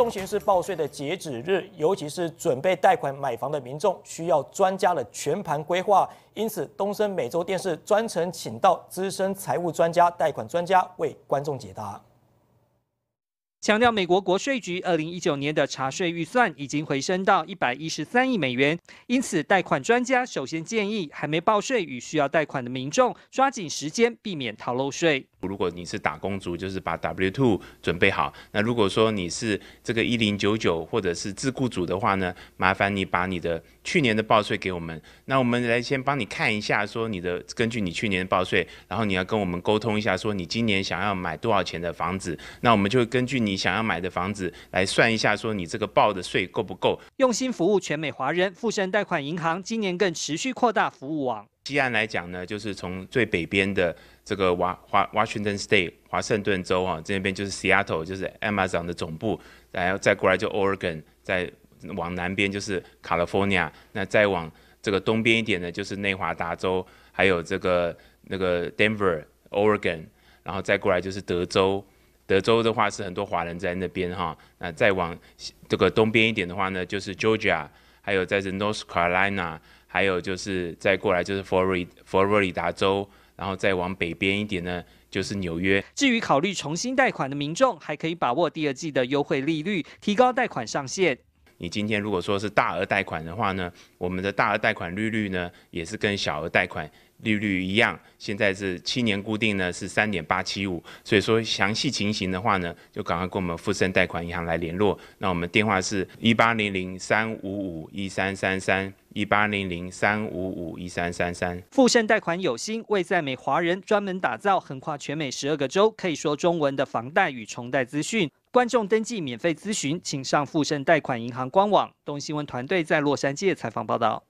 中旬是报税的截止日，尤其是准备贷款买房的民众，需要专家的全盘规划。因此，东森美洲电视专程请到资深财务专家、贷款专家为观众解答。强调，美国国税局二零一九年的查税预算已经回升到一百一十三亿美元，因此贷款专家首先建议还没报税与需要贷款的民众抓紧时间，避免逃漏税。如果你是打工族，就是把 w two 准备好；那如果说你是这个一零九九或者是自雇主的话呢，麻烦你把你的去年的报税给我们，那我们来先帮你看一下，说你的根据你去年报税，然后你要跟我们沟通一下，说你今年想要买多少钱的房子，那我们就根据你。你想要买的房子，来算一下，说你这个报的税够不够？用心服务全美华人，富盛贷款银行今年更持续扩大服务网。西岸来讲呢，就是从最北边的这个华华盛顿 State 华盛顿州啊，这边就是 Seattle，就是 Amazon 的总部，然后再过来就 Oregon，再往南边就是 California，那再往这个东边一点呢，就是内华达州，还有这个那个 Denver，Oregon，然后再过来就是德州。德州的话是很多华人在那边哈，那再往这个东边一点的话呢，就是 Georgia，还有在 North Carolina，还有就是再过来就是佛罗里佛罗里达州，然后再往北边一点呢，就是纽约。至于考虑重新贷款的民众，还可以把握第二季的优惠利率，提高贷款上限。你今天如果说是大额贷款的话呢，我们的大额贷款利率呢也是跟小额贷款利率一样，现在是七年固定呢是三点八七五，所以说详细情形的话呢，就赶快跟我们富生贷款银行来联络，那我们电话是一八零零三五五一三三三，一八零零三五五一三三三，富生贷款有心为在美华人专门打造横跨全美十二个州可以说中文的房贷与重贷资讯。观众登记免费咨询，请上富盛贷款银行官网。东新闻团队在洛杉矶采访报道。